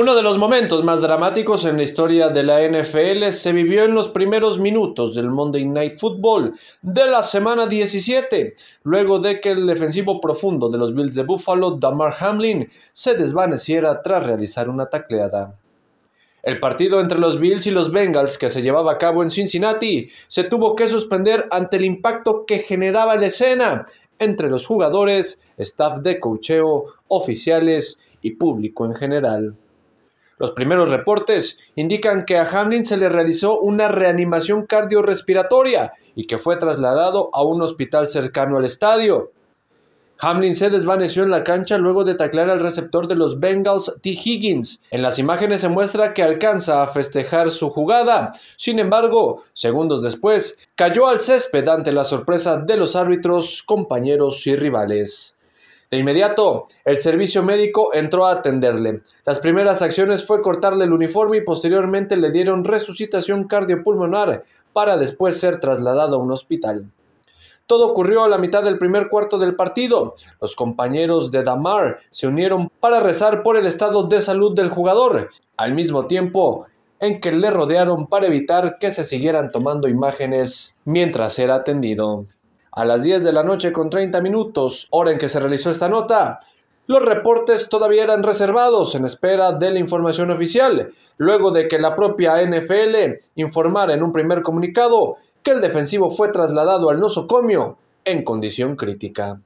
Uno de los momentos más dramáticos en la historia de la NFL se vivió en los primeros minutos del Monday Night Football de la semana 17, luego de que el defensivo profundo de los Bills de Buffalo, Damar Hamlin, se desvaneciera tras realizar una tacleada. El partido entre los Bills y los Bengals que se llevaba a cabo en Cincinnati se tuvo que suspender ante el impacto que generaba la escena entre los jugadores, staff de cocheo, oficiales y público en general. Los primeros reportes indican que a Hamlin se le realizó una reanimación cardiorrespiratoria y que fue trasladado a un hospital cercano al estadio. Hamlin se desvaneció en la cancha luego de taclear al receptor de los Bengals T. Higgins. En las imágenes se muestra que alcanza a festejar su jugada. Sin embargo, segundos después, cayó al césped ante la sorpresa de los árbitros, compañeros y rivales. De inmediato, el servicio médico entró a atenderle. Las primeras acciones fue cortarle el uniforme y posteriormente le dieron resucitación cardiopulmonar para después ser trasladado a un hospital. Todo ocurrió a la mitad del primer cuarto del partido. Los compañeros de Damar se unieron para rezar por el estado de salud del jugador, al mismo tiempo en que le rodearon para evitar que se siguieran tomando imágenes mientras era atendido. A las 10 de la noche con 30 minutos, hora en que se realizó esta nota, los reportes todavía eran reservados en espera de la información oficial, luego de que la propia NFL informara en un primer comunicado que el defensivo fue trasladado al nosocomio en condición crítica.